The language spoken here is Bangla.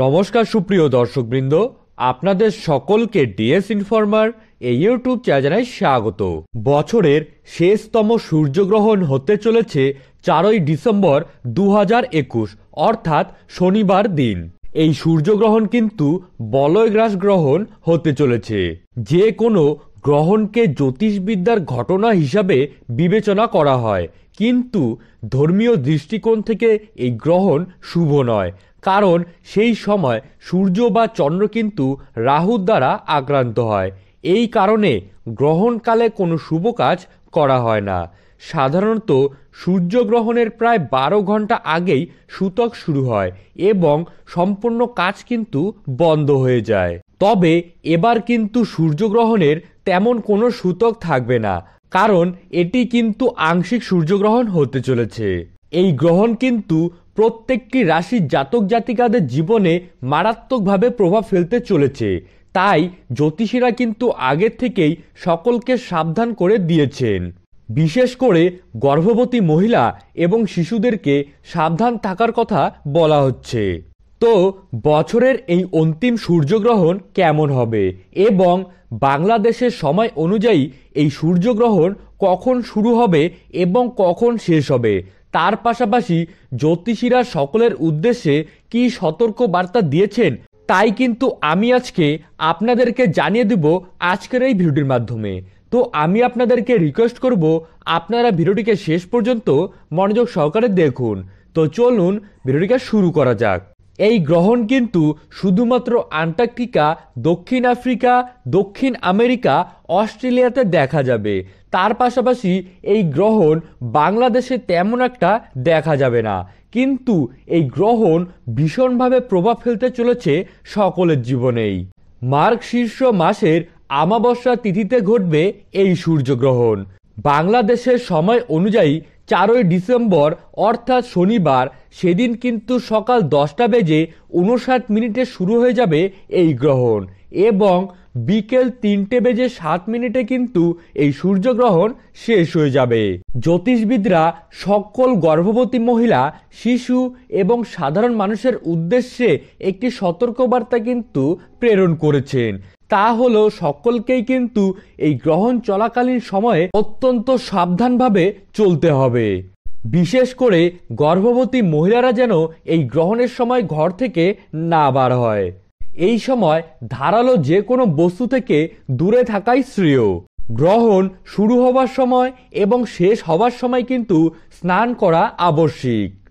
নমস্কার সুপ্রিয় দর্শকবৃন্দ আপনাদের সকলকে ডিএস ইনফর্মার এই ইউটিউব চ্যানেলে স্বাগত বছরের শেষতম সূর্যগ্রহণ হতে চলেছে চারই ডিসেম্বর দু একুশ অর্থাৎ শনিবার দিন এই সূর্যগ্রহণ কিন্তু বলয়গ্রাস গ্রহণ হতে চলেছে যে কোনো গ্রহণকে জ্যোতিষবিদ্যার ঘটনা হিসাবে বিবেচনা করা হয় কিন্তু ধর্মীয় দৃষ্টিকোণ থেকে এই গ্রহণ শুভ নয় কারণ সেই সময় সূর্য বা চন্দ্র কিন্তু রাহুর দ্বারা আক্রান্ত হয় এই কারণে গ্রহণকালে কোনো শুভ কাজ করা হয় না সাধারণত সূর্যগ্রহণের প্রায় বারো ঘন্টা আগেই সূতক শুরু হয় এবং সম্পূর্ণ কাজ কিন্তু বন্ধ হয়ে যায় তবে এবার কিন্তু সূর্যগ্রহণের তেমন কোনো সূতক থাকবে না কারণ এটি কিন্তু আংশিক সূর্যগ্রহণ হতে চলেছে এই গ্রহণ কিন্তু প্রত্যেকটি রাশির জাতক জাতিকাদের জীবনে মারাত্মকভাবে প্রভাব ফেলতে চলেছে তাই জ্যোতিষীরা কিন্তু আগে থেকেই সকলকে সাবধান করে দিয়েছেন বিশেষ করে গর্ভবতী মহিলা এবং শিশুদেরকে সাবধান থাকার কথা বলা হচ্ছে তো বছরের এই অন্তিম সূর্যগ্রহণ কেমন হবে এবং বাংলাদেশের সময় অনুযায়ী এই সূর্যগ্রহণ কখন শুরু হবে এবং কখন শেষ হবে তার পাশাপাশি জ্যোতিষীরা সকলের উদ্দেশ্যে কি সতর্ক বার্তা দিয়েছেন তাই কিন্তু আমি আজকে আপনাদেরকে জানিয়ে দেব আজকের এই ভিডিওটির মাধ্যমে তো আমি আপনাদেরকে রিকোয়েস্ট করব আপনারা ভিডিওটিকে শেষ পর্যন্ত মনোযোগ সহকারে দেখুন তো চলুন ভিডিওটিকে শুরু করা যাক এই গ্রহণ কিন্তু শুধুমাত্র আন্টার্কটিকা দক্ষিণ আফ্রিকা দক্ষিণ আমেরিকা অস্ট্রেলিয়াতে দেখা যাবে তার পাশাপাশি এই গ্রহণ বাংলাদেশে তেমন একটা দেখা যাবে না কিন্তু এই গ্রহণ ভীষণভাবে প্রভাব ফেলতে চলেছে সকলের জীবনেই মার্গ শীর্ষ মাসের আমাবস্যা তিথিতে ঘটবে এই সূর্যগ্রহণ বাংলাদেশের সময় অনুযায়ী চারই ডিসেম্বর অর্থাৎ শনিবার সেদিন কিন্তু সকাল দশটা বেজে উনষাট মিনিটে শুরু হয়ে যাবে এই গ্রহণ এবং বিকেল তিনটে বেজে সাত মিনিটে কিন্তু এই সূর্যগ্রহণ শেষ হয়ে যাবে জ্যোতিষবিদরা সকল গর্ভবতী মহিলা শিশু এবং সাধারণ মানুষের উদ্দেশ্যে একটি সতর্কবার্তা কিন্তু প্রেরণ করেছেন তা হল সকলকেই কিন্তু এই গ্রহণ চলাকালীন সময়ে অত্যন্ত সাবধানভাবে চলতে হবে বিশেষ করে গর্ভবতী মহিলারা যেন এই গ্রহণের সময় ঘর থেকে না বার হয় এই সময় ধারালো যে কোনো বস্তু থেকে দূরে থাকাই শ্রেয় গ্রহণ শুরু হবার সময় এবং শেষ হবার সময় কিন্তু স্নান করা আবশ্যিক